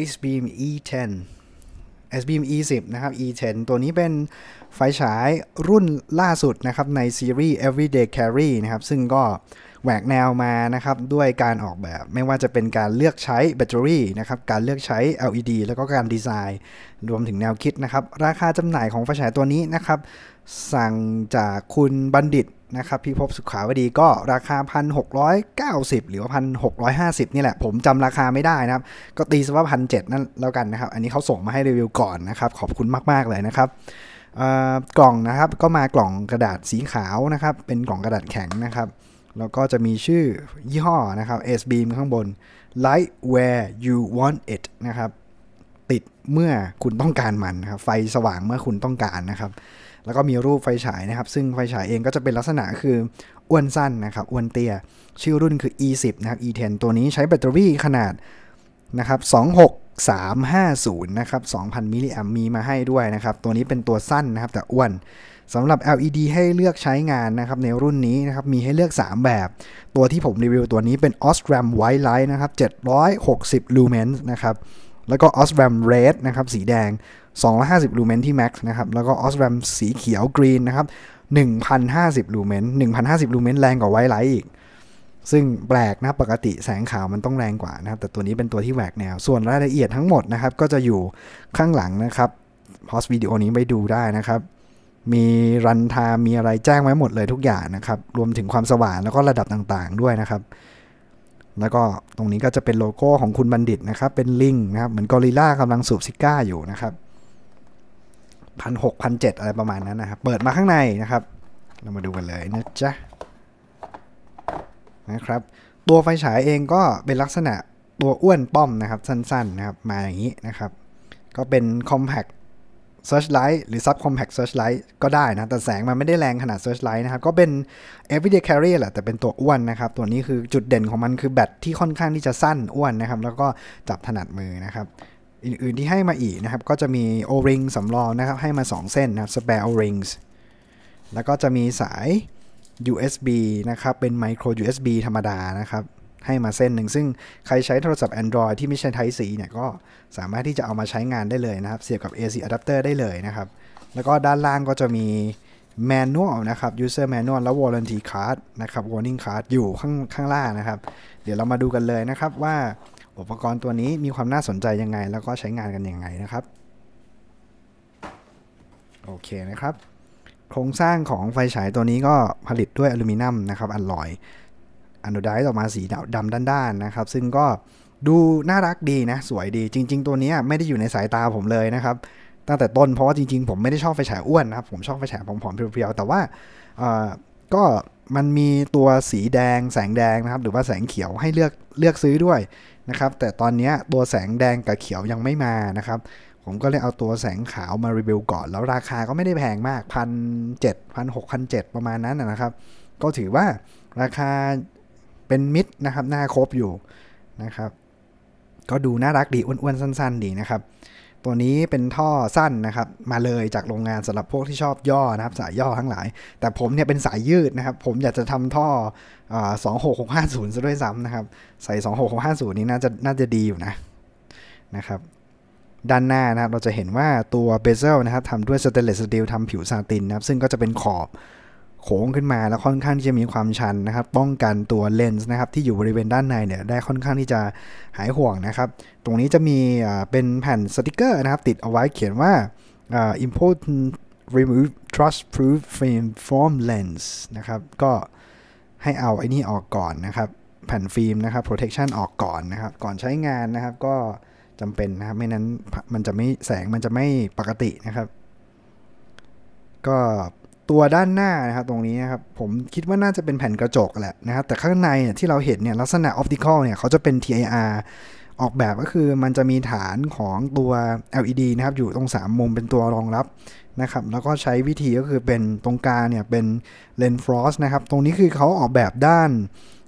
Ice Beam E10 Ice Beam E10 นะครับ E10 ตัวนี้เป็นไฟฉายรุ่นล่าสุดนะครับในซีรีส์ Everyday Carry นะครับซึ่งก็แหวกแนวมานะครับด้วยการออกแบบไม่ว่าจะเป็นการเลือกใช้แบตเตอรี่นะครับการเลือกใช้ LED แล้วก็การดีไซน์รวมถึงแนวคิดนะครับราคาจำหน่ายของไฟฉายตัวนี้นะครับสั่งจากคุณบัณฑิตนะครับพิภพสุขาวดีก็ราคา 1,690 หรือว่า 1,650 นี่แหละ ผมจำราคาไม่ได้นะครับ ก็ตีซะว่า1,700นั่นแล้วกันนะครับ อันนี้เขาส่งมาให้รีวิวก่อนนะครับ ขอบคุณมากๆ เลยนะครับ กล่องนะครับก็มากล่องกระดาษสีขาวนะครับ เป็นกล่องกระดาษแข็งนะครับ แล้วก็จะมีชื่อยี่ห้อนะครับ S Beam ข้างบน Light where you want it นะครับ ติดเมื่อคุณต้องการมันครับ ไฟสว่างเมื่อคุณต้องการนะครับแล้วก็มีรูปไฟฉายนะครับซึ่งไฟฉายเองก็จะเป็นลักษณะคืออ้วนสั้นนะครับอ้วนเตี้ยชื่อรุ่นคือ E10 นะครับ E10 ตัวนี้ใช้แบตเตอรี่ขนาดนะครับ 26350 นะครับ2,000มิลลิแอมมีมาให้ด้วยนะครับตัวนี้เป็นตัวสั้นนะครับแต่อ้วนสำหรับ LED ให้เลือกใช้งานนะครับในรุ่นนี้นะครับมีให้เลือก 3 แบบ ตัวที่ผมรีวิวตัวนี้เป็น Osram White Light นะครับ 760ูเมนส์นะครับแล้วก็ Osram Red นะครับสีแดง250 ลูเมนที่แม็กซ์นะครับ แล้วก็ออสแรมสีเขียวกรีนนะครับ1,050 ลูเมน1,050 ลูเมนแรงกว่าไวไลท์อีก ซึ่งแปลกนะปกติแสงขาวมันต้องแรงกว่านะครับ แต่ตัวนี้เป็นตัวที่แหวกแนว ส่วนรายละเอียดทั้งหมดนะครับก็จะอยู่ข้างหลังนะครับพอสวิดีโอนี้ไปดูได้นะครับ มีรันทามีอะไรแจ้งไว้หมดเลยทุกอย่างนะครับ รวมถึงความสว่างแล้วก็ระดับต่างๆด้วยนะครับ แล้วก็ตรงนี้ก็จะเป็นโลโก้ของคุณบัณฑิตนะครับ เป็นลิงนะครับเหมือนกอริล่ากำลังสูบซิก้าอยู่นะครับพันหกพันเจ็ดอะไรประมาณนั้นนะครับ เปิดมาข้างในนะครับ เรามาดูกันเลยนะจ๊ะนะครับ ตัวไฟฉายเองก็เป็นลักษณะตัวอ้วนป้อมนะครับสั้นๆนะครับมาอย่างนี้นะครับ ก็เป็น compact searchlight หรือ sub compact searchlight ก็ได้นะ แต่แสงมันไม่ได้แรงขนาด searchlight นะครับ ก็เป็น everyday carry แหละแต่เป็นตัวอ้วนนะครับ ตัวนี้คือจุดเด่นของมันคือแบตที่ค่อนข้างที่จะสั้นอ้วนนะครับ แล้วก็จับถนัดมือนะครับอื่น ๆ ที่ให้มาอีกนะครับก็จะมี O-ring สำรองนะครับ ให้มา 2 เส้นนะครับ spare O-rings แล้วก็จะมีสาย USB นะครับ เป็น micro USB ธรรมดานะครับ ให้มาเส้นหนึ่ง ซึ่งใครใช้โทรศัพท์ Android ที่ไม่ใช่ Type C เนี่ยก็สามารถที่จะเอามาใช้งานได้เลยนะครับ เสียบกับ AC adapter ได้เลยนะครับ แล้วก็ด้านล่างก็จะมี manual นะครับ user manual และ warranty card นะครับ warning card อยู่ข้างข้างล่างนะครับ เดี๋ยวเรามาดูกันเลยนะครับว่าอุปกรณ์ตัวนี้มีความน่าสนใจยังไง แล้วก็ใช้งานกันยังไงนะครับโอเคนะครับโครงสร้างของไฟฉายตัวนี้ก็ผลิตด้วยอลูมิเนียมนะครับอัลลอยอนุดายออกมาสีดำด้านๆนะครับซึ่งก็ดูน่ารักดีนะสวยดีจริงๆ ตัวนี้ไม่ได้อยู่ในสายตาผมเลยนะครับตั้งแต่ต้นเพราะว่าจริงๆ ผมไม่ได้ชอบไฟฉายอ้วนนะครับผมชอบไฟฉายผอมๆเพียวๆแต่ว่าก็มันมีตัวสีแดงแสงแดงนะครับหรือว่าแสงเขียวให้เลือกเลือกซื้อด้วยนะครับ แต่ตอนนี้ตัวแสงแดงกับเขียวยังไม่มานะครับ ผมก็เลยเอาตัวแสงขาวมารีวิวก่อน แล้วราคาก็ไม่ได้แพงมากพันเจ็ดพันหกพันเจ็ดประมาณนั้นนะครับ ก็ถือว่าราคาเป็นมิดนะครับหน้าครบอยู่นะครับ ก็ดูน่ารักดีอ้วนๆสั้นๆ ดีนะครับตัวนี้เป็นท่อสั้นนะครับ มาเลยจากโรงงานสำหรับพวกที่ชอบย่อนะครับ สายย่อทั้งหลาย แต่ผมเนี่ยเป็นสายยืดนะครับ ผมอยากจะทำท่อสองหกหกห้าศูนย์ซะด้วยซ้ำนะครับใส่สองหกหกห้าศูนย์นี้น่าจะน่าจะดีอยู่นะนะครับ ด้านหน้านะครับ เราจะเห็นว่าตัวเบเซลนะครับทำด้วยสเตนเลสสตีลทำผิวซาตินนะครับ ซึ่งก็จะเป็นขอบโค้งขึ้นมาแล้วค่อนข้างที่จะมีความชันนะครับ ป้องกันตัวเลนส์นะครับที่อยู่บริเวณด้านในเนี่ย ได้ค่อนข้างที่จะหายห่วงนะครับ ตรงนี้จะมีเป็นแผ่นสติกเกอร์นะครับ ติดเอาไว้เขียนว่า important remove trust proof frame form lens นะครับ ก็ให้เอาไอ้นี่ออกก่อนนะครับ แผ่นฟิล์มนะครับ protection ออกก่อนนะครับ ก่อนใช้งานนะครับก็จำเป็นนะครับไม่นั้นมันจะไม่แสงมันจะไม่ปกตินะครับ ก็ตัวด้านหน้านะครับตรงนี้นะครับผมคิดว่าน่าจะเป็นแผ่นกระจกแหละนะครับแต่ข้างในเนี่ยที่เราเห็นเนี่ยลักษณะออปติคอลเนี่ยเขาจะเป็น TIR ออกแบบก็คือมันจะมีฐานของตัว LED นะครับอยู่ตรง 3มุมเป็นตัวรองรับนะครับ แล้วก็ใช้วิธีก็คือเป็นตรงกลางเนี่ยเป็นเลนฟรอสนะครับ ตรงนี้คือเขาออกแบบด้าน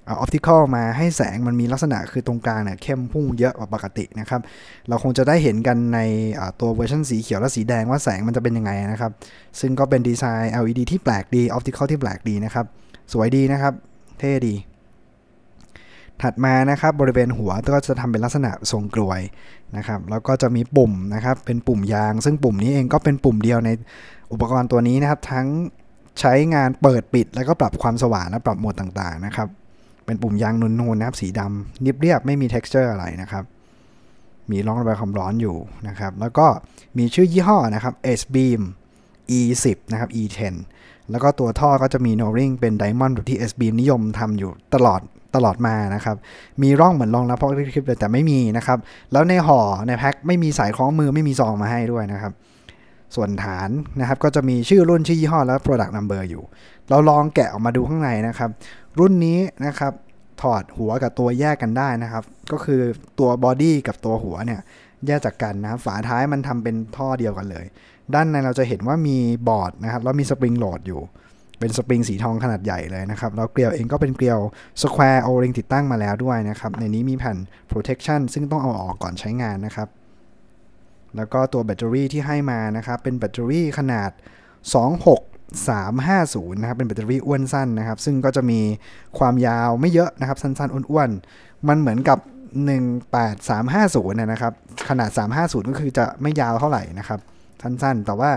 ออปติคอลมาให้แสงมันมีลักษณะคือตรงกลางเนี่ยเข้มพุ่งเยอะกว่าปกตินะครับ เราคงจะได้เห็นกันในตัวเวอร์ชันสีเขียวและสีแดงว่าแสงมันจะเป็นยังไงนะครับ ซึ่งก็เป็นดีไซน์ LED ที่แปลกดีออปติคอลที่แปลกดีนะครับ สวยดีนะครับ เท่ดี ถัดมานะครับบริเวณหัวก็จะทำเป็นลักษณะทรงกลวยนะครับ แล้วก็จะมีปุ่มนะครับ เป็นปุ่มยางซึ่งปุ่มนี้เองก็เป็นปุ่มเดียวในอุปกรณ์ตัวนี้นะครับ ทั้งใช้งานเปิดปิดแล้วก็ปรับความสว่างและปรับโหมดต่างๆนะครับเป็นปุ่มยางนูนๆนะครับสีดำเรียบๆไม่มี texture อะไรนะครับมีร่องระบายความร้อนอยู่นะครับแล้วก็มีชื่อยี่ห้อนะครับ S Beam E10 นะครับ E10 แล้วก็ตัวท่อก็จะมีโนริงเป็นไดมอนด์แบบที่ S Beam นิยมทำอยู่ตลอดตลอดมานะครับมีร่องเหมือนรองรับพอคลิปเลยแต่ไม่มีนะครับแล้วในห่อในแพ็คไม่มีสายคล้องมือไม่มีซองมาให้ด้วยนะครับส่วนฐานนะครับก็จะมีชื่อรุ่นชื่อยี่ห้อและ product number อยู่เราลองแกะออกมาดูข้างในนะครับรุ่นนี้นะครับ ถอดหัวกับตัวแยกกันได้นะครับ ก็คือตัวบอดี้กับตัวหัวเนี่ย แยกจากกันนะครับฝาท้ายมันทำเป็นท่อเดียวกันเลย ด้านในเราจะเห็นว่ามีบอร์ดนะครับ แล้วมีสปริงโหลดอยู่ เป็นสปริงสีทองขนาดใหญ่เลยนะครับแล้วเกลียวเองก็เป็นเกลียวสแควร์โอริงติดตั้งมาแล้วด้วยนะครับ ในนี้มีแผ่น protection ซึ่งต้องเอาออกก่อนใช้งานนะครับ แล้วก็ตัวแบตเตอรี่ที่ให้มานะครับเป็นแบตเตอรี่ขนาด26 350นะครับเป็นแบตเตอรี่อ้วนสั้นนะครับ ซึ่งก็จะมีความยาวไม่เยอะนะครับ สั้นๆ อ้วน ๆ มันเหมือนกับ 18350นะครับ ขนาด 350 ก็คือจะไม่ยาวเท่าไหร่นะครับ สั้นๆ แต่ว่า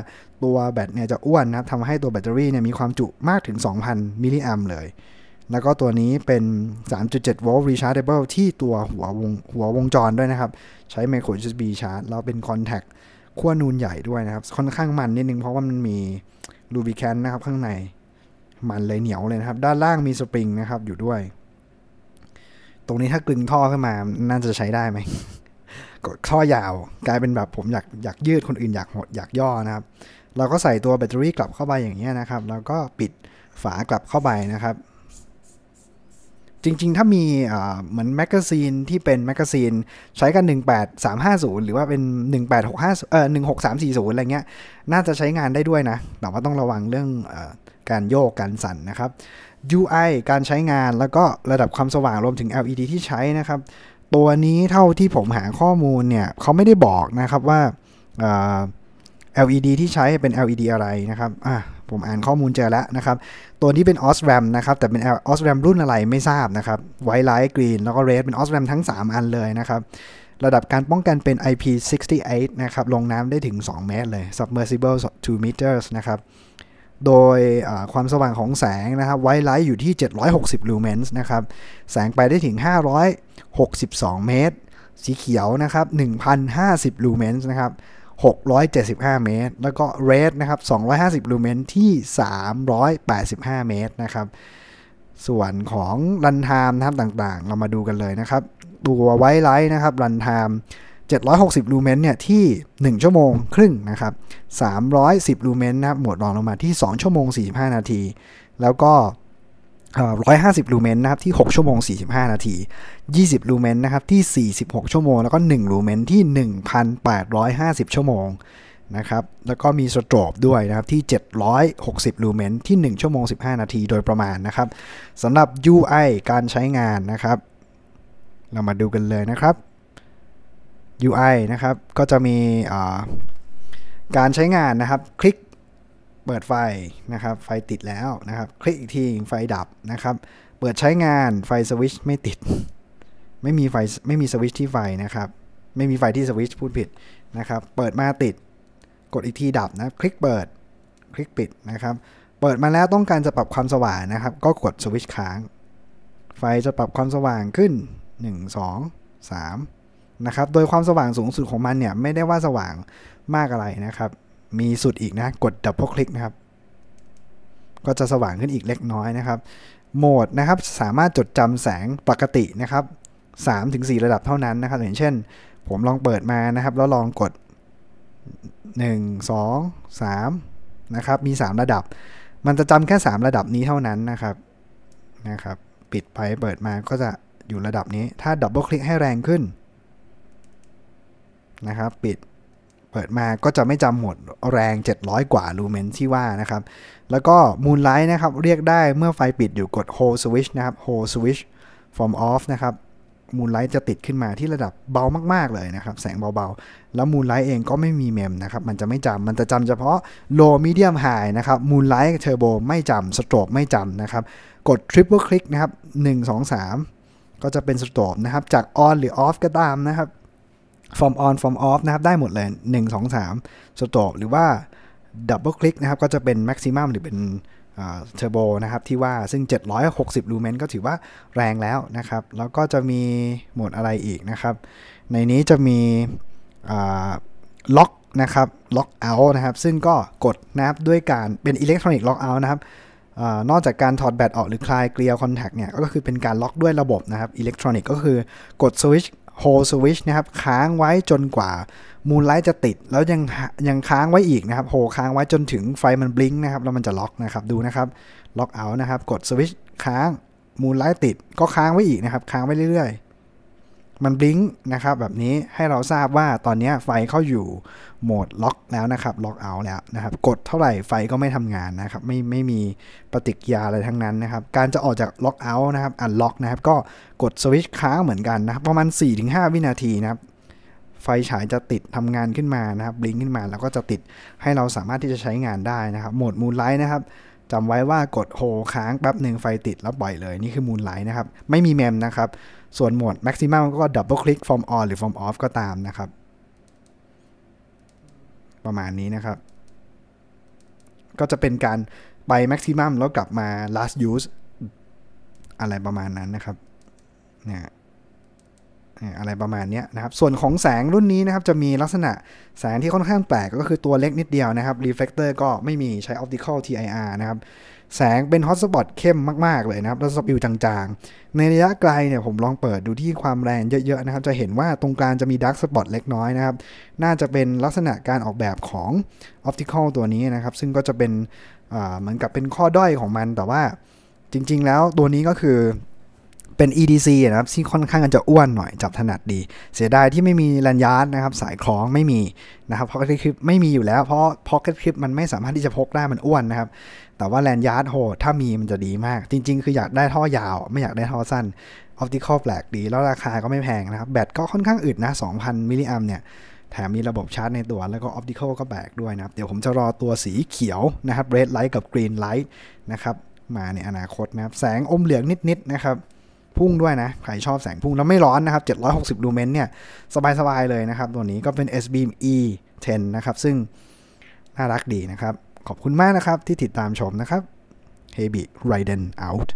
ตัวแบตเนี่ยจะอ้วนนะครับทำให้ตัวแบตเตอรี่เนี่ยมีความจุมากถึง 2,000มิลลิแอมเลย แล้วก็ตัวนี้เป็น 3.7โวลต์ rechargeable ที่ตัวหัววงหัววงจรด้วยนะครับ ใช้ไมโคร USB ชาร์จแล้วเป็นคอนแทคขั้วนูนใหญ่ด้วยนะครับ ค่อนข้างมันนิดนึงเพราะว่ามันมีลูบิแคนนะครับข้างใน มันเลยเหนียวเลยนะครับ ด้านล่างมีสปริงนะครับอยู่ด้วย ตรงนี้ถ้ากลึงท่อขึ้นมา น่าจะใช้ได้ไหม กดท่อยาวกลายเป็นแบบผมอยากอยากยืดคนอื่นอยากหดอยากย่อนะครับ เราก็ใส่ตัวแบตเตอรี่กลับเข้าไปอย่างนี้นะครับ แล้วก็ปิดฝากลับเข้าไปนะครับจริง ๆ ถ้ามีเหมือนแมกกาซีนที่เป็นแมกกาซีนใช้กัน 18350 หรือว่าเป็น 18650 เอ่อ 16340 อะไรเงี้ย น่าจะใช้งานได้ด้วยนะ แต่ว่าต้องระวังเรื่องอการโยกการสั่นนะครับ UI การใช้งานแล้วก็ระดับความสว่างรวมถึง LED ที่ใช้นะครับ ตัวนี้เท่าที่ผมหาข้อมูลเนี่ยเขาไม่ได้บอกนะครับว่า LED ที่ใช้เป็น LED อะไรนะครับอ่ะผมอ่านข้อมูลเจอแล้วนะครับ ตัวนี้เป็นออสแรมนะครับ แต่เป็นออสแรมรุ่นอะไรไม่ทราบนะครับ ไวท์ไลท์กรีนแล้วก็เรดเป็นออสแรมทั้ง 3 อันเลยนะครับ ระดับการป้องกันเป็น IP68 นะครับ ลงน้ำได้ถึง 2 เมตรเลย submersible 2 meters นะครับ โดยความสว่างของแสงนะครับ ไวไลท์อยู่ที่ 760ูเมนส์นะครับ แสงไปได้ถึง 562 เมตร สีเขียวนะครับ 1,050ูเมนส์นะครับ675 เมตร แล้วก็ red นะครับ250 ลูเมนที่ 385 เมตรนะครับ ส่วนของรันไทม์นะครับต่างๆ เรามาดูกันเลยนะครับตัวไวไลท์นะครับ รันไทม์760 ลูเมนเนี่ยที่ 1 ชั่วโมงครึ่งนะครับ310 ลูเมนนะครับหมวดรองลงมาที่ 2 ชั่วโมง 45 นาที แล้วก็150ลูเมนนะครับที่ 6ชั่วโมง 45 นาที 20ลูเมนนะครับที่46 ชั่วโมง แล้วก็1ลูเมนที่1,850 ชั่วโมงนะครับแล้วก็มีสโตรบด้วยนะครับที่ 760ลูเมนที่ 1 ชั่วโมง 15 นาทีโดยประมาณนะครับสำหรับ UI การใช้งานนะครับ เรามาดูกันเลยนะครับ UI นะครับก็จะมีการใช้งานนะครับคลิกเปิดไฟนะครับไฟติดแล้วนะครับ คลิกอีกทีไฟดับนะครับเปิดใช้งานไฟสวิชไม่ติดไม่มีไฟไม่มีสวิชที่ไฟนะครับไม่มีไฟที่สวิชพูดผิดนะครับ เปิดมาติด กดอีกทีดับ นะคลิกเปิด คลิกปิดนะครับ เปิดมาแล้วต้องการจะปรับความสว่างนะครับ ก็กดสวิชค้าง ไฟจะปรับความสว่างขึ้น 1 2 3 นะครับ โดยความสว่างสูงสุดของมันเนี่ยไม่ได้ว่าสว่างมากอะไรนะครับมีสุดอีกนะกดดับเพลคลิกนะครับ ก็จะสว่างขึ้นอีกเล็กน้อยนะครับ โหมดนะครับสามารถจดจำแสงปกตินะครับ3-4ระดับเท่านั้นนะครับ อย่างเช่น ผมลองเปิดมานะครับ แล้วลองกด 1 2 3นะครับมี 3 ระดับ มันจะจำแค่ 3 ระดับนี้เท่านั้นนะครับนะครับปิดไปเปิดมาก็จะอยู่ระดับนี้ ถ้าดับเบิลคลิกให้แรงขึ้นนะครับ ปิดเปิดมาก็จะไม่จำหมดแรง 700 กว่าลูเมนที่ว่านะครับ แล้วก็ Moonlight นะครับเรียกได้เมื่อไฟปิดอยู่กด Hold Switch นะครับ Hold Switch from off นะครับ Moonlight จะติดขึ้นมาที่ระดับเบามากๆเลยนะครับ แสงเบาๆ แล้ว Moonlight เองก็ไม่มีเมมนะครับ มันจะไม่จำมันจะจำเฉพาะ Low Medium High นะครับ Moonlight Turbo ไม่จำ Strobe ไม่จำนะครับ กด Triple Click นะครับ1 2 3 ก็จะเป็นสโตรบนะครับ จากออนหรือออฟก็ตามนะครับ f o อ m on f o ์ m off นะครับได้หมดเลย1 2 3 stop หรือว่า double click นะครับก็จะเป็น maximum หรือเป็นเทอร์โบนะครับที่ว่าซึ่ง 760ลูเมนก็ถือว่าแรงแล้วนะครับ แล้วก็จะมีโหมดอะไรอีกนะครับ ในนี้จะมีล็อกนะครับล็อกเอาท์นะครับ ซึ่งก็กดนะครับด้วยการเป็นอิเล็กทรอนิกส์ล็อกเอาท์นะครับอนอกจากการถอดแบตออกหรือคลายเกลียวคอนแทคเนี่ยก็คือเป็นการล็อกด้วยระบบนะครับอิเล็กทรอนิกส์ก็คือกดสวิตชโฮลสวิชนะครับค้างไว้จนกว่ามูลไลท์จะติดแล้วยังยังค้างไว้อีกนะครับโฮค้างไว้จนถึงไฟมันบลิง์นะครับแล้วมันจะล็อกนะครับดูนะครับล็อกเอานะครับกดสวิชค้างมูลไลท์ติดก็ค้างไว้อีกนะครับค้างไว้เรื่อยๆมันบลิงก์นะครับแบบนี้ให้เราทราบว่าตอนนี้ไฟเข้าอยู่โหมดล็อกแล้วนะครับล็อกเอาแล้วนะครับ กดเท่าไหร่ไฟก็ไม่ทำงานนะครับ ไม่ไม่มีปฏิกิริยาอะไรทั้งนั้นนะครับ การจะออกจากล็อกเอานะครับ อันล็อกนะครับก็กดสวิตช์ค้างเหมือนกันนะครับ ประมาณ 4-5 วินาทีนะครับ ไฟฉายจะติดทำงานขึ้นมานะครับบลิงขึ้นมาแล้วก็จะติดให้เราสามารถที่จะใช้งานได้นะครับ โหมดมูลไลท์นะครับจำไว้ว่ากดโฮค้างแป๊บหนึ่งไฟติดแล้วปล่อยเลยนี่คือมูลไลท์นะครับไม่มีแมมนะครับส่วนโหมด maximum ก็ double click from on หรือ from off ก็ตามนะครับ ประมาณนี้นะครับ ก็จะเป็นการไป maximum แล้วกลับมา last use อะไรประมาณนั้นนะครับเนี่ยอะไรประมาณนี้นะครับ ส่วนของแสงรุ่นนี้นะครับจะมีลักษณะแสงที่ค่อนข้างแปลกก็คือตัวเล็กนิดเดียวนะครับรีเฟลกเตอร์ก็ไม่มีใช้ optical TIR นะครับแสงเป็นฮอตสปอตเข้มมาก ๆ เลยนะครับ แล้วสปิลจางๆ ในระยะไกลเนี่ยผมลองเปิดดูที่ความแรงเยอะ ๆ นะครับ จะเห็นว่าตรงกลางจะมีดักสปอตเล็กน้อยนะครับ น่าจะเป็นลักษณะการออกแบบของออปติคอลตัวนี้นะครับ ซึ่งก็จะเป็นเหมือนกับเป็นข้อด้อยของมัน แต่ว่าจริง ๆแล้วตัวนี้ก็คือเป็น EDC นะครับ ที่ค่อนข้างจะอ้วนหน่อย จับถนัดดี เสียดายที่ไม่มีลันยาร์ดนะครับ สายคล้องไม่มีนะครับพ็อกเก็ตคลิปไม่มีอยู่แล้ว เพราะพ็อกเก็ตคลิปมันไม่สามารถที่จะพกได้มันอ้วนนะครับแต่ว่าแลนยาร์ดโหถ้ามีมันจะดีมาก จริงๆคืออยากได้ท่อยาว ไม่อยากได้ท่อสั้นออฟติคอลแปลกดี แล้วราคาก็ไม่แพงนะครับแบตก็ค่อนข้างอึดนะ 2,000มิลลิแอมเนี่ยแถมมีระบบชาร์จในตัวแล้วก็ออฟติคอลก็แบกด้วยนะเดี๋ยวผมจะรอตัวสีเขียวนะครับเรดไลท์กับกรีนไลท์นะครับ มาในอนาคตนะครับ แสงอมเหลืองนิดๆ นะครับพุ่งด้วยนะใครชอบแสงพุ่งแล้วไม่ร้อนนะครับ760ลูเมนเนี่ยสบายๆเลยนะครับตัวนี้ก็เป็น SBE 10นะครับซึ่งน่ารักดีนะครับขอบคุณมากนะครับที่ติดตามชมนะครับ Hebi Raiden out